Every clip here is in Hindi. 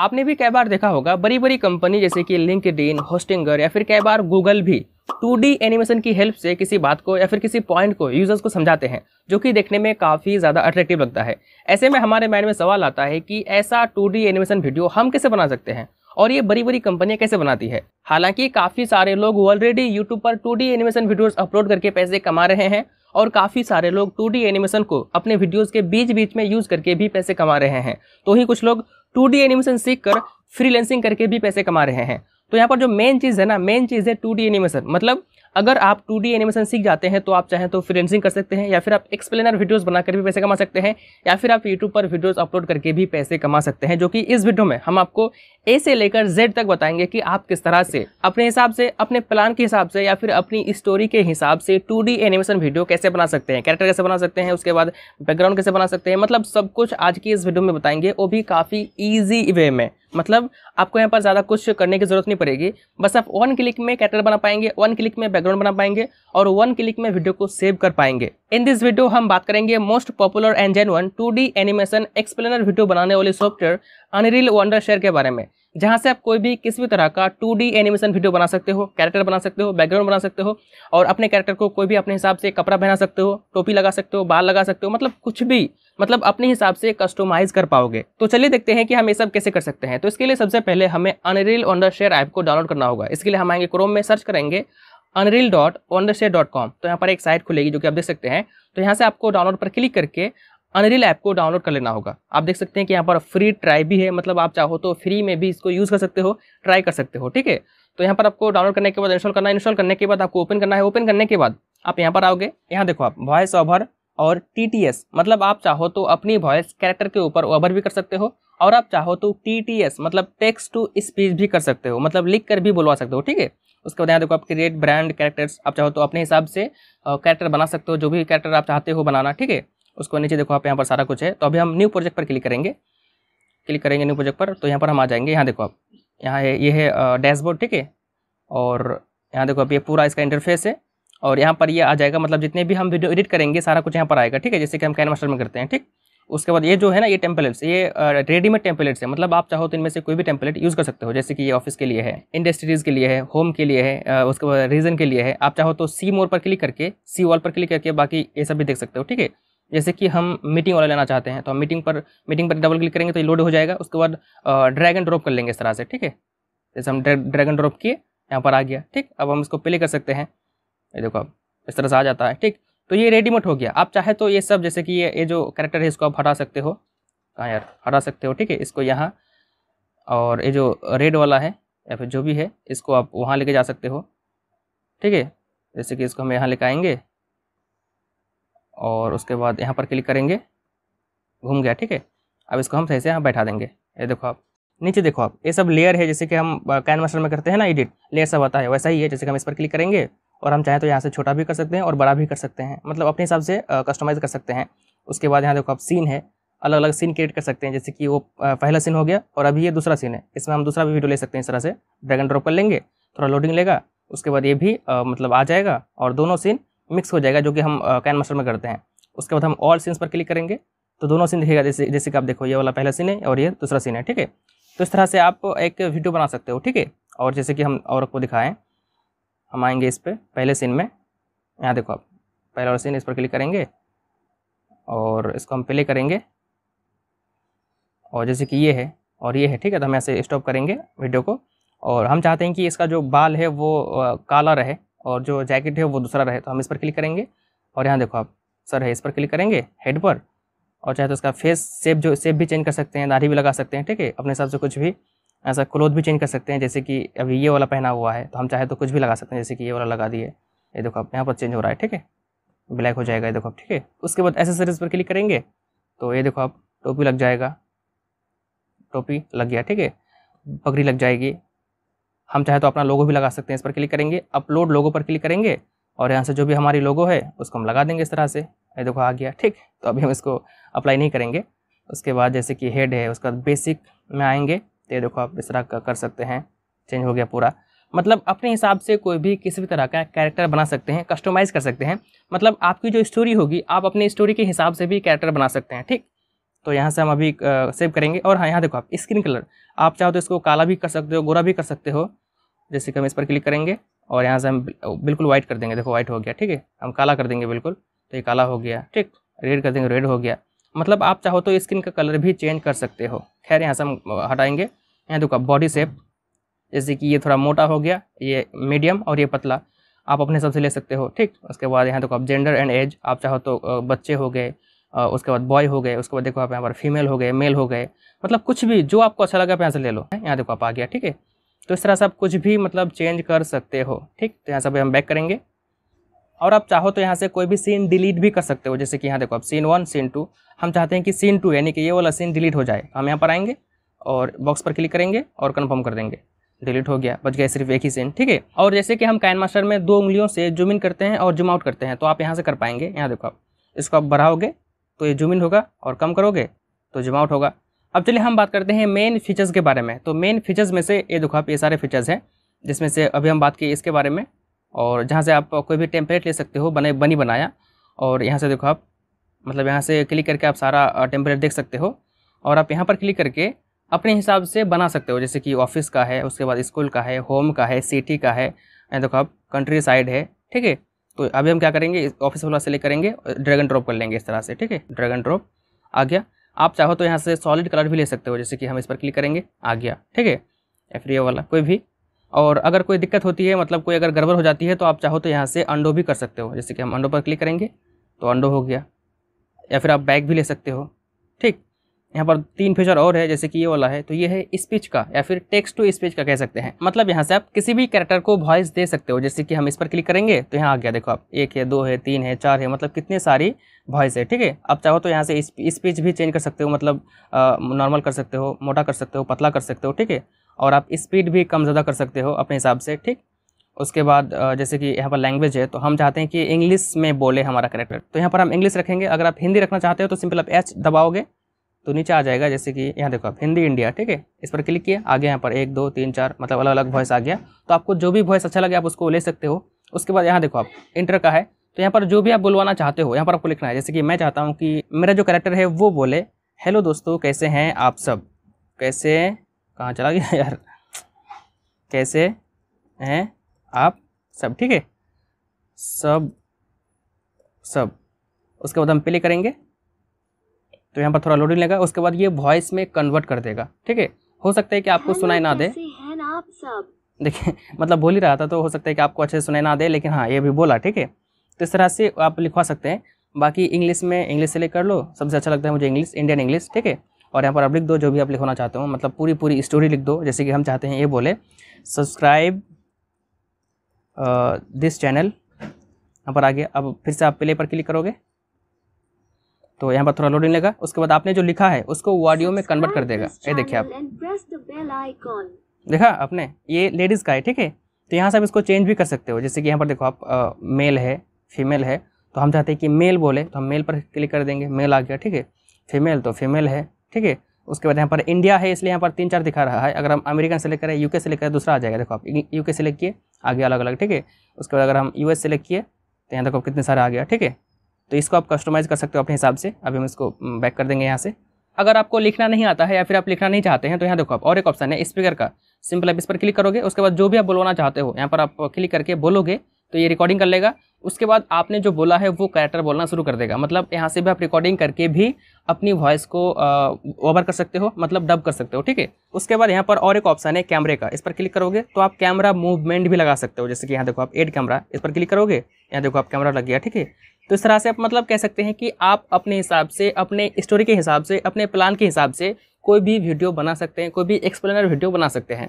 आपने भी कई बार देखा होगा बड़ी बड़ी कंपनी जैसे कि लिंकड होस्टिंगर या फिर कई बार गूगल भी 2D एनिमेशन की हेल्प से किसी बात को या फिर किसी पॉइंट को यूजर्स को समझाते हैं जो कि देखने में काफ़ी ज़्यादा अट्रैक्टिव लगता है ऐसे में हमारे माइंड में सवाल आता है कि ऐसा 2D एनिमेशन वीडियो हम कैसे बना सकते हैं और ये बड़ी बड़ी कंपनियां कैसे बनाती है हालांकि काफ़ी सारे लोग ऑलरेडी यूट्यूब पर टू एनिमेशन वीडियोज अपलोड करके पैसे कमा रहे हैं और काफ़ी सारे लोग टू एनिमेशन को अपने वीडियोज के बीच बीच में यूज़ करके भी पैसे कमा रहे हैं तो ही कुछ लोग टू एनिमेशन सीख कर फ्रीलेंसिंग करके भी पैसे कमा रहे हैं तो यहाँ पर जो मेन चीज़ है ना मेन चीज़ है टू एनिमेशन मतलब अगर आप टू एनिमेशन सीख जाते हैं तो आप चाहें तो फ्रेंसिंग कर सकते हैं या फिर आप एक्सप्लेनर वीडियोस बनाकर भी पैसे कमा सकते हैं या फिर आप यूट्यूब पर वीडियोस अपलोड करके भी पैसे कमा सकते हैं जो कि इस वीडियो में हम आपको ए से लेकर जेड तक बताएंगे कि आप किस तरह से अपने हिसाब से अपने प्लान के हिसाब से या फिर अपनी स्टोरी के हिसाब से टू एनिमेशन वीडियो कैसे बना सकते हैं कैरेक्टर कैसे बना सकते हैं उसके बाद बैकग्राउंड कैसे बना सकते हैं मतलब सब कुछ आज की इस वीडियो में बताएंगे वो भी काफ़ी ईजी वे में मतलब आपको यहाँ पर ज़्यादा कुछ करने की ज़रूरत नहीं पड़ेगी बस आप वन क्लिक में कैटर बना पाएंगे वन क्लिक में बैकग्राउंड बना पाएंगे और वन क्लिक में वीडियो को सेव कर पाएंगे इन दिस वीडियो हम बात करेंगे most popular and one two animation explainer video बनाने वाले सॉफ्टवेयर अनरिल वंडर शेयर के बारे में जहाँ से आप कोई भी किसी भी तरह का टू एनिमेशन वीडियो बना सकते हो कैरेक्टर बना सकते हो बैकग्राउंड बना सकते हो और अपने कैरेक्टर को कोई भी अपने हिसाब से कपड़ा पहना सकते हो टोपी लगा सकते हो बाल लगा सकते हो मतलब कुछ भी मतलब अपने हिसाब से कस्टमाइज़ कर पाओगे तो चलिए देखते हैं कि हम ये सब कैसे कर सकते हैं तो इसके लिए सबसे पहले हमें अनरील ऑन शेयर ऐप को डाउनलोड करना होगा इसके लिए हम आएंगे क्रोम में सर्च करेंगे unreal dot on the share dot com तो यहाँ पर एक साइट खुलेगी जो कि आप देख सकते हैं तो यहाँ से आपको डाउनलोड पर क्लिक करके अनरियल ऐप को डाउनलोड कर लेना होगा आप देख सकते हैं कि यहाँ पर फ्री ट्राई भी है मतलब आप चाहो तो फ्री में भी इसको यूज़ कर सकते हो ट्राई कर सकते हो ठीक है तो यहाँ पर आपको डाउनलोड करने के बाद इंस्टॉल करना है इंस्टॉल करने के बाद आपको ओपन करना है ओपन करने के बाद आप यहाँ पर आओगे यहाँ देखो आप वॉइस ओवर और टी मतलब आप चाहो तो अपनी वॉइस कैरेक्टर के ऊपर ओवर भी कर सकते हो और आप चाहो तो टी मतलब टेक्स्ट टू स्पीच भी कर सकते हो मतलब लिख कर भी बुलवा सकते हो ठीक है उसके बाद यहाँ देखो आप क्रिएट ब्रांड कैरेक्टर्स आप चाहो तो अपने हिसाब से कैरेक्टर बना सकते हो जो भी कैरेक्टर आप चाहते हो बनाना ठीक है उसको नीचे देखो आप यहाँ पर सारा कुछ है तो अभी हम न्यू प्रोजेक्ट पर क्लिक करेंगे क्लिक करेंगे न्यू प्रोजेक्ट पर तो यहाँ पर हम आ जाएंगे यहाँ देखो आप यहाँ है ये है डैशबोर्ड ठीक है और यहाँ देखो आप ये पूरा इसका इंटरफेस है और यहाँ पर ये आ जाएगा मतलब जितने भी हम वीडियो एडिट करेंगे सारा कुछ यहाँ पर आएगा ठीक है जैसे कि हम कैन में करते हैं ठीक उसके बाद ये जो है ना ये टेम्पलेट्स ये रेडीमेड टेम्पलेट्स है मतलब आप चाहो तो इनमें से कोई भी टेम्पलेट यूज़ कर सकते हो जैसे कि ये ऑफिस के लिए है इंडस्ट्रीज़ के लिए है होम के लिए है उसके बाद रीजन के लिए है आप चाहो तो सी मोर पर क्लिक करके सी वॉल पर क्लिक करके बाकी ये सब भी देख सकते हो ठीक है जैसे कि हम मीटिंग वाला लेना चाहते हैं तो हम मीटिंग पर मीटिंग पर डबल क्लिक करेंगे तो ये लोड हो जाएगा उसके बाद ड्रैग एंड ड्रॉप कर लेंगे इस तरह से ठीक है जैसे हम ड्रैग एंड ड्रॉप किए यहाँ पर आ गया ठीक अब हम इसको प्ले कर सकते हैं ये देखो अब इस तरह से आ जाता है ठीक तो ये रेडीमेड हो गया आप चाहे तो ये सब जैसे कि ये ये जो करेक्टर है इसको आप हटा सकते हो कहाँ यार हटा सकते हो ठीक है इसको यहाँ और ये जो रेड वाला है या फिर जो भी है इसको आप वहाँ लेके जा सकते हो ठीक है जैसे कि इसको हम यहाँ लेके आएंगे और उसके बाद यहाँ पर क्लिक करेंगे घूम गया ठीक है अब इसको हम सही से यहाँ बैठा देंगे ये देखो आप नीचे देखो आप ये सब लेयर है जैसे कि हम कैन मास्टर में करते हैं ना एडिट लेयर सब आता है वैसा ही है जैसे कि हम इस पर क्लिक करेंगे और हम चाहें तो यहाँ से छोटा भी कर सकते हैं और बड़ा भी कर सकते हैं मतलब अपने हिसाब से कस्टमाइज़ कर सकते हैं उसके बाद यहाँ देखो आप सीन है अलग अलग सीन क्रिएट कर सकते हैं जैसे कि वो पहला सीन हो गया और अभी ये दूसरा सीन है इसमें हम दूसरा भी वीडियो ले सकते हैं इस तरह से ड्रैगन ड्रॉप कर लेंगे थोड़ा लोडिंग लेगा उसके बाद ये भी आ, मतलब आ जाएगा और दोनों सीन मिक्स हो जाएगा जो कि हम कैन मास्टर में करते हैं उसके बाद हम ऑल सीन्स पर क्लिक करेंगे तो दोनों सीन दिखेगा जैसे जैसे कि आप देखो ये वाला पहला सीन है और ये दूसरा सीन है ठीक है तो इस तरह से आप एक वीडियो बना सकते हो ठीक है और जैसे कि हम और को दिखाएं हम आएंगे इस पर पहले सीन में यहाँ देखो आप पहला और सीन इस पर क्लिक करेंगे और इसको हम प्ले करेंगे और जैसे कि ये है और ये है ठीक है तो हम ऐसे स्टॉप करेंगे वीडियो को और हम चाहते हैं कि इसका जो बाल है वो काला रहे और जो जैकेट है वो दूसरा रहे तो हम इस पर क्लिक करेंगे और यहाँ देखो आप सर है इस पर क्लिक करेंगे हेड पर और चाहे तो उसका फेस सेप जो सेप भी चेंज कर सकते हैं दाढ़ी भी लगा सकते हैं ठीक है अपने हिसाब से कुछ भी ऐसा क्लोथ भी चेंज कर सकते हैं जैसे कि अभी ये वाला पहना हुआ है तो हम चाहे तो कुछ भी लगा सकते हैं जैसे कि ये वाला लगा दिए ये देखो आप यहाँ पर चेंज हो रहा है ठीक है ब्लैक हो जाएगा ये देखो आप ठीक है उसके बाद एसेसरीज पर क्लिक करेंगे तो ये देखो आप टोपी लग जाएगा टोपी लग गया ठीक है पगड़ी लग जाएगी हम चाहे तो अपना लोगो भी लगा सकते हैं इस पर क्लिक करेंगे अपलोड लोगो पर क्लिक करेंगे और यहाँ से जो भी हमारी लोगो है उसको हम लगा देंगे इस तरह से ये देखो आ गया ठीक तो अभी हम इसको अप्लाई नहीं करेंगे उसके बाद जैसे कि हेड है उसका बेसिक में आएंगे तो ये देखो आप इस तरह कर सकते हैं चेंज हो गया पूरा मतलब अपने हिसाब से कोई भी किसी भी तरह का कैरेक्टर बना सकते हैं कस्टमाइज़ कर सकते हैं मतलब आपकी जो स्टोरी होगी आप अपनी स्टोरी के हिसाब से भी कैरेक्टर बना सकते हैं ठीक तो यहाँ से हम अभी सेव करेंगे और हाँ यहाँ देखो आप स्क्रीन कलर आप चाहो तो इसको काला भी कर सकते हो गोरा भी कर सकते हो जैसे कि हम इस पर क्लिक करेंगे और यहाँ से हम बिल्कुल वाइट कर देंगे देखो वाइट हो गया ठीक है हम काला कर देंगे बिल्कुल तो ये काला हो गया ठीक रेड कर देंगे रेड हो गया मतलब आप चाहो तो स्किन का कलर भी चेंज कर सकते हो खैर यहाँ से हम हटाएंगे यहाँ देखो बॉडी शेप जैसे कि ये थोड़ा मोटा हो गया ये मीडियम और ये पतला आप अपने हिसाब से ले सकते हो ठीक उसके बाद यहाँ देखो आप जेंडर एंड एज आप चाहो तो बच्चे हो गए उसके बाद बॉय हो गए उसके बाद देखो आप यहाँ पर फीमेल हो गए मेल हो गए मतलब कुछ भी जो आपको अच्छा लगा आप यहाँ से ले लो यहाँ देखो आप आ गया ठीक है तो इस तरह से आप कुछ भी मतलब चेंज कर सकते हो ठीक तो यहाँ से अभी हम बैक करेंगे और आप चाहो तो यहाँ से कोई भी सीन डिलीट भी कर सकते हो जैसे कि यहाँ देखो आप सीन वन सीन टू हम चाहते हैं कि सीन टू यानी कि ये वाला सीन डिलीट हो जाए हम यहाँ पर आएंगे और बॉक्स पर क्लिक करेंगे और कन्फर्म कर देंगे डिलीट हो गया बच गया सिर्फ एक ही सीन ठीक है और जैसे कि हम कैन मास्टर में दो उंगलियों से जूम इन करते हैं और जूम आउट करते हैं तो आप यहाँ से कर पाएंगे यहाँ देखो आप इसको आप बढ़ाओगे तो ये जूम इन होगा और कम करोगे तो जूम आउट होगा अब चलिए हम बात करते हैं मेन फीचर्स के बारे में तो मेन फीचर्स में से ये देखो आप ये सारे फीचर्स हैं जिसमें से अभी हम बात की इसके बारे में और जहाँ से आप कोई भी टेम्पलेट ले सकते हो बने बनी बनाया और यहाँ से देखो आप मतलब यहाँ से क्लिक करके आप सारा टेम्पलेट देख सकते हो और आप यहाँ पर क्लिक करके अपने हिसाब से बना सकते हो जैसे कि ऑफिस का है उसके बाद स्कूल का है होम का है सिटी का है देखो आप कंट्री साइड है ठीक है तो अभी हम क्या करेंगे ऑफिस वाला सेलेक्ट करेंगे ड्रैगन ड्रॉप कर लेंगे इस तरह से ठीक है ड्रैगन ड्रॉप आ गया आप चाहो तो यहाँ से सॉलिड कलर भी ले सकते हो जैसे कि हम इस पर क्लिक करेंगे आ गया ठीक है एफ्रिया वाला कोई भी और अगर कोई दिक्कत होती है मतलब कोई अगर गड़बड़ हो जाती है तो आप चाहो तो यहाँ से अंडो भी कर सकते हो जैसे कि हम अंडो पर क्लिक करेंगे तो अंडो हो गया या फिर आप बैग भी ले सकते हो ठीक यहाँ पर तीन फीचर और है जैसे कि ये वाला है तो ये है स्पीच का या फिर टेक्स्ट टू स्पीच का कह सकते हैं मतलब यहाँ से आप किसी भी कैरेक्टर को वॉइस दे सकते हो जैसे कि हम इस पर क्लिक करेंगे तो यहाँ आ गया देखो आप एक है दो है तीन है चार है मतलब कितने सारी वॉइस है ठीक है आप चाहो तो यहाँ से स्पीच भी चेंज कर सकते हो मतलब नॉर्मल कर सकते हो मोटा कर सकते हो पतला कर सकते हो ठीक है और आप स्पीड भी कम ज़्यादा कर सकते हो अपने हिसाब से ठीक उसके बाद जैसे कि यहाँ पर लैंग्वेज है तो हम चाहते हैं कि इंग्लिश में बोले हमारा करेक्टर तो यहाँ पर हम इंग्लिश रखेंगे अगर आप हिंदी रखना चाहते हो तो सिंपल आप एच दबाओगे तो नीचे आ जाएगा जैसे कि यहाँ देखो आप हिंदी इंडिया ठीक है इस पर क्लिक किया आगे यहाँ पर एक दो तीन चार मतलब अलग अलग वॉइस आ गया तो आपको जो भी वॉइस अच्छा लगे आप उसको ले सकते हो उसके बाद यहाँ देखो आप इंटर का है तो यहाँ पर जो भी आप बुलवाना चाहते हो यहाँ पर आपको लिखना है जैसे कि मैं चाहता हूँ कि मेरा जो करेक्टर है वो बोले हेलो दोस्तों कैसे हैं आप सब कैसे कहाँ चला गया यार कैसे हैं आप सब ठीक है सब सब उसके बाद हम प्ले करेंगे तो यहाँ पर थोड़ा लोडिंग लेगा उसके बाद ये वॉइस में कन्वर्ट कर देगा ठीक है हो सकता है कि आपको सुनाई ना दे देखिए मतलब बोल ही रहा था तो हो सकता है कि आपको अच्छे से सुनाई ना दे लेकिन हाँ ये भी बोला ठीक है तो इस तरह से आप लिखवा सकते हैं बाकी इंग्लिश में इंग्लिश से लेकर लो सबसे अच्छा लगता है मुझे इंग्लिश इंडियन इंग्लिश ठीक है और यहाँ पर आप लिख दो जो भी आप लिखवाना चाहते हो मतलब पूरी पूरी स्टोरी लिख दो जैसे कि हम चाहते हैं ये बोले सब्सक्राइब दिस चैनल यहाँ पर आ गया अब फिर से आप प्ले पर क्लिक करोगे तो यहाँ पर थोड़ा लोडिंग लेगा उसके बाद आपने जो लिखा है उसको ऑडियो में कन्वर्ट कर देगा ये देखिए आप देखा आपने ये लेडीज़ का है ठीक है तो यहाँ से आप इसको चेंज भी कर सकते हो जैसे कि यहाँ पर देखो आप आ, मेल है फीमेल है तो हम चाहते हैं कि मेल बोले तो हम मेल पर क्लिक कर देंगे मेल आ गया ठीक है फीमेल तो फीमेल है ठीक है उसके बाद यहाँ पर इंडिया है इसलिए यहाँ पर तीन चार दिखा रहा है अगर हम अमेरिकन सेलेक्ट करें यूके सेलेक्ट करें दूसरा आ जाएगा देखो आप यूके सेलेक्ट किए आगे अलग अलग ठीक है उसके बाद अगर हम यूएस सेलेक्ट किए तो यहाँ देखो कितने सारे आ गया ठीक है तो इसको आप कस्टमाइज़ कर सकते हो अपने हिसाब से अभी हम इसको बैक कर देंगे यहाँ से अगर आपको लिखना नहीं आता है या फिर आप लिखना नहीं चाहते हैं तो यहाँ देखो आप और एक ऑप्शन है स्पीकर का सिंपल आप इस पर क्लिक करोगे उसके बाद जो भी आप बोलवाना चाहते हो यहाँ पर आप क्लिक करके बोलोगे तो ये रिकॉर्डिंग कर लेगा उसके बाद आपने जो बोला है वो कैरेक्टर बोलना शुरू कर देगा मतलब यहाँ से भी आप रिकॉर्डिंग करके भी अपनी वॉइस को ओवर कर सकते हो मतलब डब कर सकते हो ठीक है उसके बाद यहाँ पर और एक ऑप्शन है कैमरे का इस पर क्लिक करोगे तो आप कैमरा मूवमेंट भी लगा सकते हो जैसे कि यहाँ देखो आप एड कैमरा इस पर क्लिक करोगे यहाँ देखो आप कैमरा लग गया ठीक है तो इस तरह से आप मतलब कह सकते हैं कि आप अपने हिसाब से अपने स्टोरी के हिसाब से अपने प्लान के हिसाब से कोई भी वीडियो बना सकते हैं कोई भी एक्सप्लेनर वीडियो बना सकते हैं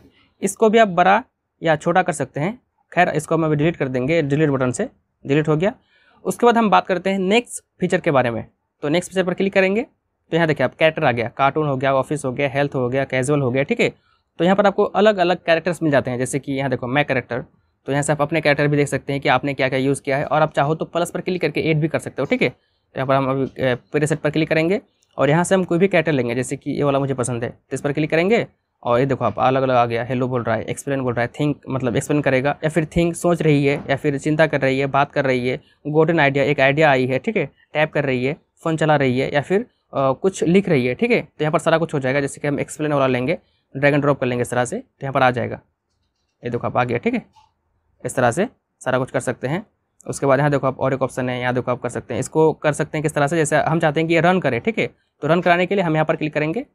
इसको भी आप बड़ा या छोटा कर सकते हैं खैर इसको हम अभी डिलीट कर देंगे डिलीट बटन से डिलीट हो गया उसके बाद हम बात करते हैं नेक्स्ट फीचर के बारे में तो नेक्स्ट फीचर पर क्लिक करेंगे तो यहाँ देखिए आप कैरेक्टर आ गया कार्टून हो गया ऑफिस हो गया हेल्थ हो गया कैजुअल हो गया ठीक है तो यहाँ पर आपको अलग अलग कैरेक्टर्स मिल जाते हैं जैसे कि यहाँ देखो मैं कैरेक्टर तो यहाँ से आप अपने कैरेक्टर भी देख सकते हैं कि आपने क्या क्या यूज़ किया है और आप चाहो तो प्लस पर क्लिक करके एड भी कर सकते हो ठीक है तो यहाँ पर हम अभी प्रेसेट पर क्लिक करेंगे और यहाँ से हम कोई भी कैरेक्टर लेंगे जैसे कि ये वाला मुझे पसंद है तो इस पर क्लिक करेंगे और ये देखो आप अलग अलग आ गया हेलो बोल रहा है एक्सप्लेन बोल रहा है थिंक मतलब एक्सप्लेन करेगा या फिर थिंक सोच रही है या फिर चिंता कर रही है बात कर रही है गोटन आइडिया एक आइडिया आई है ठीक है टैप कर रही है फ़ोन चला रही है या फिर आ, कुछ लिख रही है ठीक है तो यहाँ पर सारा कुछ हो जाएगा जैसे कि हम एक्सप्लेन वाला लेंगे ड्रैगन ड्रॉप कर लेंगे इस तरह से तो यहाँ पर आ जाएगा ये देखो आप आ गया ठीक है इस तरह से सारा कुछ कर सकते हैं उसके बाद यहाँ देखो आप और एक ऑप्शन है यहाँ देखो आप कर सकते हैं इसको कर सकते हैं किस तरह से जैसे हम चाहते हैं कि ये रन करें ठीक है तो रन कराने के लिए हम यहाँ पर क्लिक करेंगे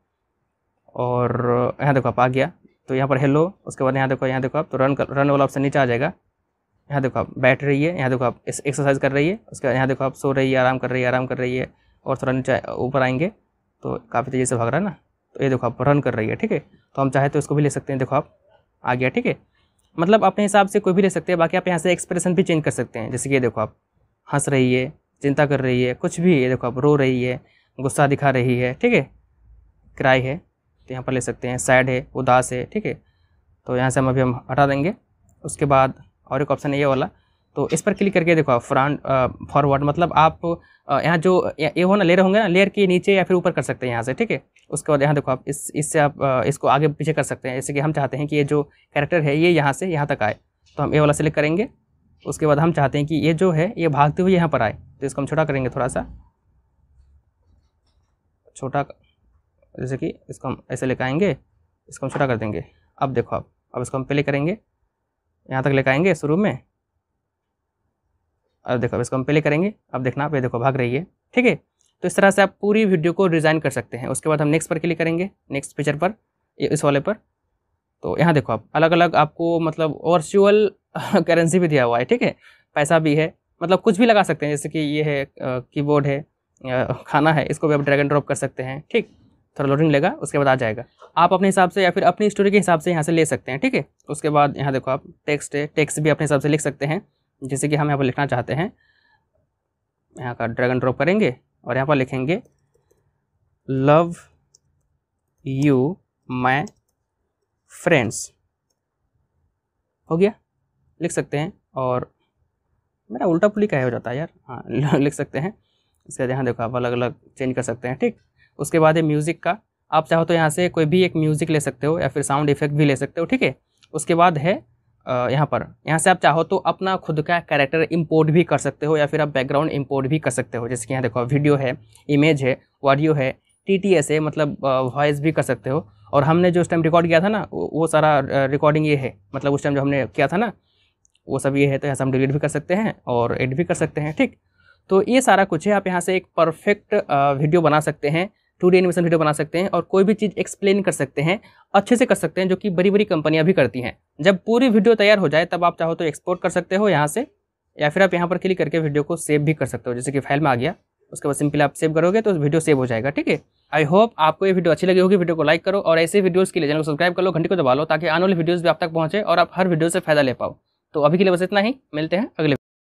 और यहाँ देखो आप आ गया तो यहाँ पर हेलो उसके बाद यहाँ देखो यहाँ देखो आप तो रन रन वाला ऑप्शन नीचे आ जाएगा यहाँ देखो आप बैठ रही है यहाँ देखो आप एक्सरसाइज कर रही है उसके बाद यहाँ देखो आप सो रही है आराम कर रही है आराम कर रही है और थोड़ा नीचे ऊपर आएंगे तो काफ़ी तेज़ी से भाग रहा है ना तो ये देखो आप रन कर रही है ठीक है तो हम चाहे तो इसको भी ले सकते हैं देखो आप आ गया ठीक है मतलब अपने हिसाब से कोई भी ले सकते हैं बाकी आप यहाँ से एक्सप्रेशन भी चेंज कर सकते हैं जैसे कि ये देखो आप हंस रही है चिंता कर रही है कुछ भी ये देखो आप रो रही है गुस्सा दिखा रही है ठीक है क्राई है तो यहाँ पर ले सकते हैं सैड है उदास है ठीक है तो यहाँ से हम अभी हम हटा देंगे उसके बाद और एक ऑप्शन है ये वाला तो इस पर क्लिक करके देखो आप फ्रंट फॉरवर्ड मतलब आप यहाँ जो ये हो ना लेयर होंगे ना लेयर के नीचे या फिर ऊपर कर सकते हैं यहाँ से ठीक है उसके बाद यहाँ देखो आप इस इससे आप इसको आगे पीछे कर सकते हैं जैसे कि हम चाहते हैं कि ये जो कैरेक्टर है ये यहाँ से यहाँ तक आए तो हम ये वाला सेलेक्ट करेंगे उसके बाद हम चाहते हैं कि ये जो है ये भागते हुए यहाँ पर आए तो इसको हम छोटा करेंगे थोड़ा सा छोटा जैसे कि इसको हम ऐसे लेकर आएंगे इसको हम छोटा कर देंगे अब देखो आप अब इसको हम प्ले करेंगे यहाँ तक लेकर आएंगे शुरू में अब देखो अब इसको हम प्ले करेंगे अब देखना आप ये देखो भाग रही है ठीक है तो इस तरह से आप पूरी वीडियो को डिज़ाइन कर सकते हैं उसके बाद हम नेक्स्ट पर क्लिक करेंगे नेक्स्ट फीचर पर इस वाले पर तो यहाँ देखो आप अलग अलग आपको मतलब वर्चुअल करेंसी भी दिया हुआ है ठीक है पैसा भी है मतलब कुछ भी लगा सकते हैं जैसे कि ये है कीबोर्ड है खाना है इसको भी आप ड्रैग एंड ड्रॉप कर सकते हैं ठीक थोड़ा लोडिंग लेगा उसके बाद आ जाएगा आप अपने हिसाब से या फिर अपनी स्टोरी के हिसाब से यहाँ से ले सकते हैं ठीक है उसके बाद यहाँ देखो आप टेक्स्ट है टेक्स्ट भी अपने हिसाब से लिख सकते हैं जैसे कि हम यहाँ पर लिखना चाहते हैं यहाँ का ड्रैगन ड्रॉप करेंगे और यहाँ पर लिखेंगे लव यू माई फ्रेंड्स हो गया लिख सकते हैं और मेरा उल्टा पुली का हो जाता है यार हाँ लिख सकते हैं इसके यहाँ देखो आप अलग अलग चेंज कर सकते हैं ठीक उसके बाद है म्यूज़िक का आप चाहो तो यहाँ से कोई भी एक म्यूज़िक ले सकते हो या फिर साउंड इफेक्ट भी ले सकते हो ठीक है उसके बाद है यहाँ पर यहाँ से आप चाहो तो अपना खुद का कैरेक्टर इंपोर्ट भी कर सकते हो या फिर आप बैकग्राउंड इंपोर्ट भी कर सकते हो जैसे कि यहाँ देखो वीडियो है इमेज है ऑडियो है टी टी एस है मतलब वॉइस भी कर सकते हो और हमने जो उस टाइम रिकॉर्ड किया था ना वो सारा रिकॉर्डिंग ये है मतलब उस टाइम जो हमने किया था ना वो सब ये है तो यहाँ से हम डिलीट भी कर सकते हैं और एड भी कर सकते हैं ठीक तो ये सारा कुछ है आप यहाँ से एक परफेक्ट वीडियो बना सकते हैं टू डी एनिमेशन वीडियो बना सकते हैं और कोई भी चीज़ एक्सप्लेन कर सकते हैं अच्छे से कर सकते हैं जो कि बड़ी बड़ी कंपनियां भी करती हैं जब पूरी वीडियो तैयार हो जाए तब आप चाहो तो एक्सपोर्ट कर सकते हो यहाँ से या फिर आप यहाँ पर क्लिक करके वीडियो को सेव भी कर सकते हो जैसे कि फाइल में आ गया उसके बाद सिंपली आप सेव करोगे तो वीडियो सेव हो जाएगा ठीक है आई होप आपको ये वीडियो अच्छी लगी होगी वीडियो को लाइक करो और ऐसे वीडियोस के लिए चैनल को सब्सक्राइब कर लो घंटे को दबा लो ताकि आने वाले वीडियोस भी आप तक पहुंचे और आप हर वीडियो से फायदा ले पाओ तो अभी के लिए बस इतना ही मिलते हैं अगले